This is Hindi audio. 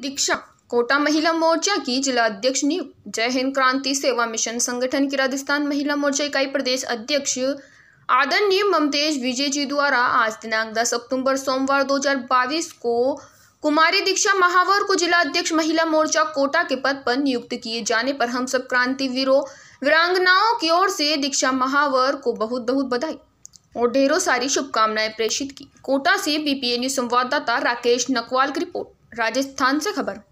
दीक्षा कोटा महिला मोर्चा की जिला अध्यक्ष नियुक्त जय हिंद क्रांति सेवा मिशन संगठन की राजस्थान महिला मोर्चा इकाई प्रदेश अध्यक्ष आदरणीय ममतेज विजय जी द्वारा आज दिनांक 10 अक्टूबर सोमवार 2022 को कुमारी दीक्षा महावर को जिला अध्यक्ष महिला मोर्चा कोटा के पद पर नियुक्त किए जाने पर हम सब क्रांति क्रांतिवीरों वीरांगनाओं की ओर से दीक्षा महावर को बहुत बहुत बधाई और ढेरों सारी शुभकामनाएं प्रेषित की कोटा से बीपीए न्यूज संवाददाता राकेश नकवाल की रिपोर्ट राजस्थान से खबर